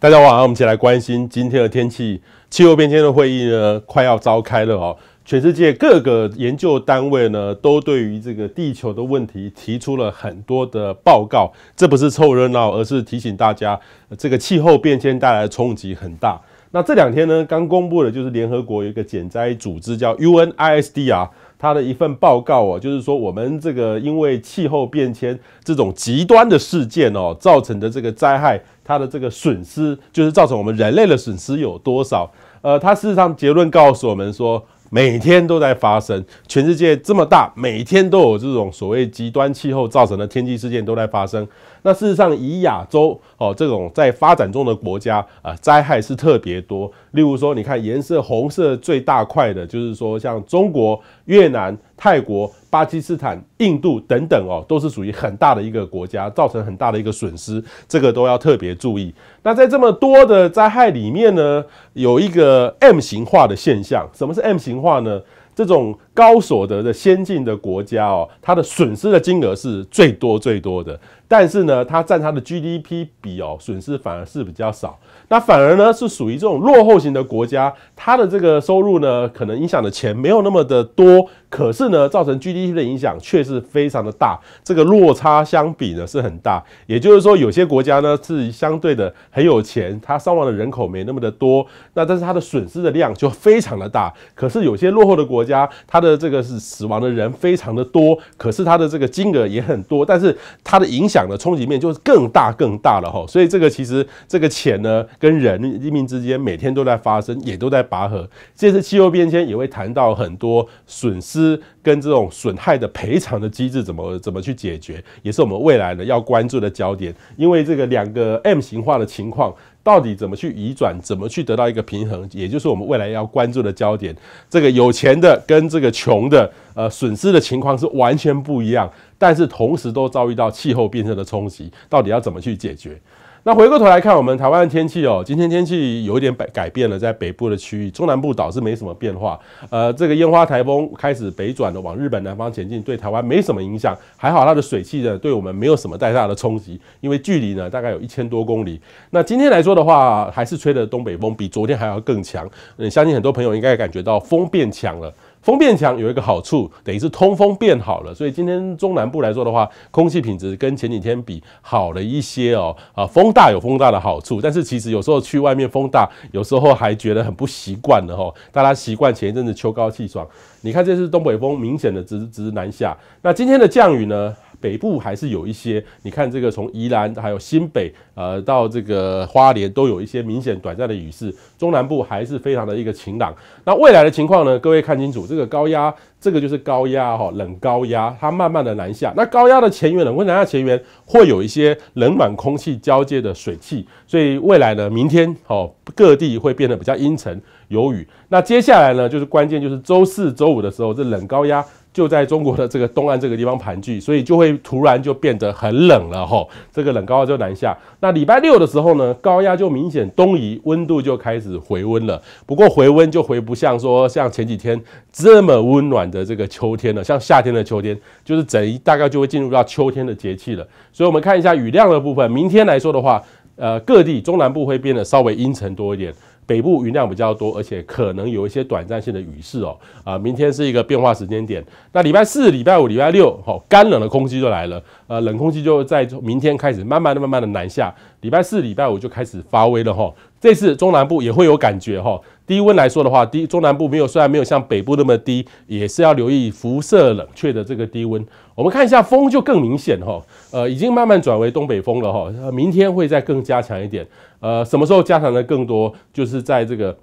大家晚上好，我们一起来关心今天的天气。气候变迁的会议呢，快要召开了哦。全世界各个研究单位呢，都对于这个地球的问题提出了很多的报告。这不是凑热闹，而是提醒大家，这个气候变迁带来的冲击很大。那这两天呢，刚公布的就是联合国有一个减灾组织叫 UNISD 啊。他的一份报告哦，就是说我们这个因为气候变迁这种极端的事件哦造成的这个灾害，它的这个损失，就是造成我们人类的损失有多少？呃，它事实上结论告诉我们说。每天都在发生，全世界这么大，每天都有这种所谓极端气候造成的天气事件都在发生。那事实上，以亚洲哦这种在发展中的国家啊，灾害是特别多。例如说，你看颜色红色最大块的，就是说像中国、越南。泰国、巴基斯坦、印度等等哦，都是属于很大的一个国家，造成很大的一个损失，这个都要特别注意。那在这么多的灾害里面呢，有一个 M 型化的现象。什么是 M 型化呢？这种。高所得的先进的国家哦，它的损失的金额是最多最多的，但是呢，它占它的 GDP 比哦，损失反而是比较少。那反而呢是属于这种落后型的国家，它的这个收入呢，可能影响的钱没有那么的多，可是呢，造成 GDP 的影响却是非常的大。这个落差相比呢是很大。也就是说，有些国家呢是相对的很有钱，它伤亡的人口没那么的多，那但是它的损失的量就非常的大。可是有些落后的国家，它的的这个是死亡的人非常的多，可是它的这个金额也很多，但是它的影响的冲击面就是更大更大了哈。所以这个其实这个钱呢，跟人生命之间每天都在发生，也都在拔河。这次气候变迁也会谈到很多损失跟这种损害的赔偿的机制怎么怎么去解决，也是我们未来的要关注的焦点。因为这个两个 M 型化的情况。到底怎么去移转？怎么去得到一个平衡？也就是我们未来要关注的焦点。这个有钱的跟这个穷的，呃，损失的情况是完全不一样，但是同时都遭遇到气候变冷的冲击。到底要怎么去解决？那回过头来看，我们台湾的天气哦，今天天气有一点改改变了，在北部的区域，中南部倒是没什么变化。呃，这个烟花台风开始北转的往日本南方前进，对台湾没什么影响。还好它的水汽呢，对我们没有什么太大的冲击，因为距离呢大概有一千多公里。那今天来说的话，还是吹的东北风，比昨天还要更强。嗯，相信很多朋友应该感觉到风变强了。风变强有一个好处，等于是通风变好了，所以今天中南部来说的话，空气品质跟前几天比好了一些哦。啊，风大有风大的好处，但是其实有时候去外面风大，有时候还觉得很不习惯的哈。大家习惯前一阵子秋高气爽，你看这是东北风明显的直直南下，那今天的降雨呢？北部还是有一些，你看这个从宜兰还有新北，呃，到这个花莲都有一些明显短暂的雨势。中南部还是非常的一个晴朗。那未来的情况呢？各位看清楚，这个高压，这个就是高压哈，冷高压，它慢慢的南下。那高压的前缘，冷南下前缘会有一些冷暖空气交接的水汽，所以未来呢，明天哦各地会变得比较阴沉有雨。那接下来呢，就是关键就是周四周五的时候，这冷高压。就在中国的这个东岸这个地方盘踞，所以就会突然就变得很冷了哈。这个冷高压就南下。那礼拜六的时候呢，高压就明显东移，温度就开始回温了。不过回温就回不像说像前几天这么温暖的这个秋天了，像夏天的秋天，就是整一大概就会进入到秋天的节气了。所以我们看一下雨量的部分，明天来说的话，呃，各地中南部会变得稍微阴沉多一点。北部云量比较多，而且可能有一些短暂性的雨势哦。啊，明天是一个变化时间点。那礼拜四、礼拜五、礼拜六，吼，干冷的空气就来了。呃，冷空气就在明天开始，慢慢的、慢慢的南下。礼拜四、礼拜五就开始发威了，吼。这次中南部也会有感觉，吼。低温来说的话，低中南部没有，虽然没有像北部那么低，也是要留意辐射冷却的这个低温。我们看一下风就更明显哈，呃，已经慢慢转为东北风了哈。明天会再更加强一点，呃，什么时候加强的更多？就是在这个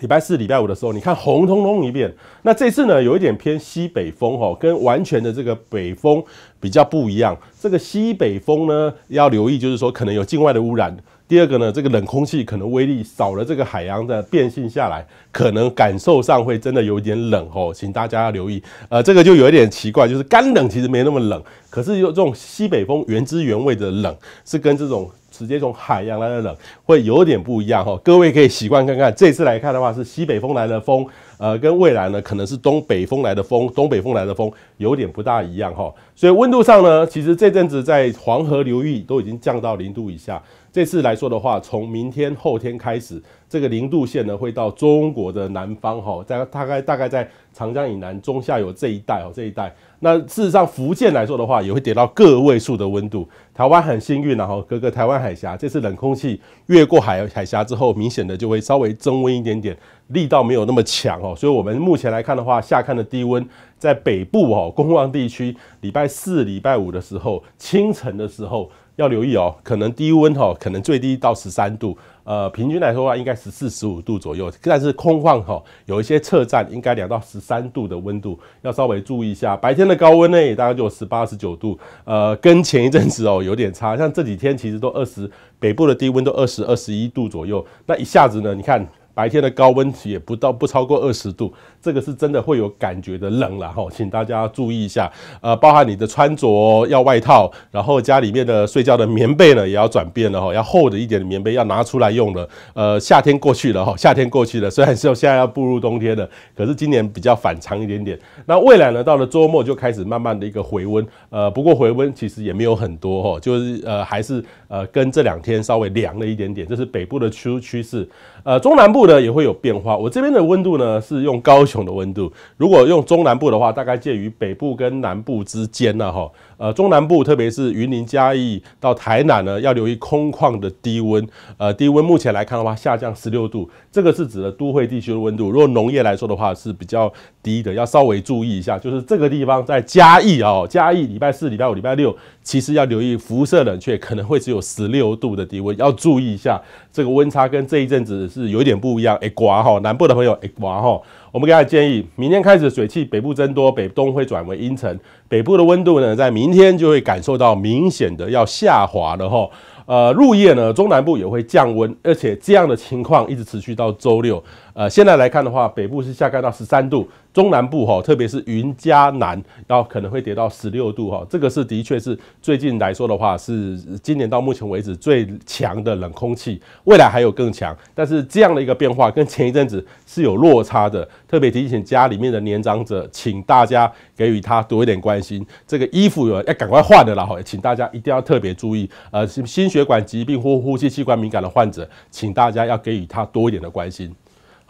礼拜四、礼拜五的时候，你看红彤彤一片。那这次呢，有一点偏西北风哈，跟完全的这个北风比较不一样。这个西北风呢，要留意，就是说可能有境外的污染。第二个呢，这个冷空气可能威力少了，这个海洋的变性下来，可能感受上会真的有点冷哦，请大家要留意。呃，这个就有一点奇怪，就是干冷其实没那么冷，可是有这种西北风原汁原味的冷，是跟这种直接从海洋来的冷会有点不一样哈。各位可以习惯看看，这次来看的话是西北风来的风，呃，跟未来呢可能是东北风来的风，东北风来的风有点不大一样哈。所以温度上呢，其实这阵子在黄河流域都已经降到零度以下。这次来说的话，从明天后天开始，这个零度线呢会到中国的南方哈，在大概大概在长江以南中下游这一带哦这一带。那事实上，福建来说的话，也会跌到个位数的温度。台湾很幸运然后隔个台湾海峡，这次冷空气越过海海峡之后，明显的就会稍微增温一点点，力道没有那么强哦。所以，我们目前来看的话，下看的低温在北部哦，公望地区，礼拜四、礼拜五的时候清晨的时候。要留意哦，可能低温哦，可能最低到十三度，呃，平均来说话，应该十四、十五度左右。但是空旷哦，有一些侧站应该两到十三度的温度，要稍微注意一下。白天的高温呢，大概就十八、十九度，呃，跟前一阵子哦有点差。像这几天其实都二十，北部的低温都二十二、十一度左右，那一下子呢，你看白天的高温也不到，不超过二十度。这个是真的会有感觉的冷了哈，请大家注意一下，呃，包含你的穿着要外套，然后家里面的睡觉的棉被呢也要转变了哈，要厚的一点的棉被要拿出来用了。呃，夏天过去了哈，夏天过去了，虽然是现在要步入冬天了，可是今年比较反常一点点。那未来呢，到了周末就开始慢慢的一个回温，呃，不过回温其实也没有很多哈，就是呃还是呃跟这两天稍微凉了一点点，这是北部的趋趋势，呃，中南部呢也会有变化。我这边的温度呢是用高。总的温度，如果用中南部的话，大概介于北部跟南部之间了哈，呃，中南部特别是云林嘉义到台南呢，要留意空旷的低温，呃，低温目前来看的话，下降十六度，这个是指的都会地区的温度，如果农业来说的话是比较低的，要稍微注意一下，就是这个地方在嘉义哦，嘉义礼拜四、礼拜五、礼拜六，其实要留意辐射冷却，可能会只有十六度的低温，要注意一下，这个温差跟这一阵子是有一点不一样，哎刮哈，南部的朋友哎刮哈。我们给大家建议，明天开始水汽北部增多，北东会转为阴沉，北部的温度呢，在明天就会感受到明显的要下滑了哈。呃，入夜呢，中南部也会降温，而且这样的情况一直持续到周六。呃，现在来看的话，北部是下降到十三度，中南部哈，特别是云嘉南，然后可能会跌到十六度哈。这个是的确是最近来说的话，是今年到目前为止最强的冷空气。未来还有更强，但是这样的一个变化跟前一阵子是有落差的。特别提醒家里面的年长者，请大家给予他多一点关心。这个衣服要要赶快换了啦哈，请大家一定要特别注意。呃，心心血管疾病或呼吸器官敏感的患者，请大家要给予他多一点的关心。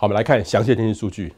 我们来看详细天气数据。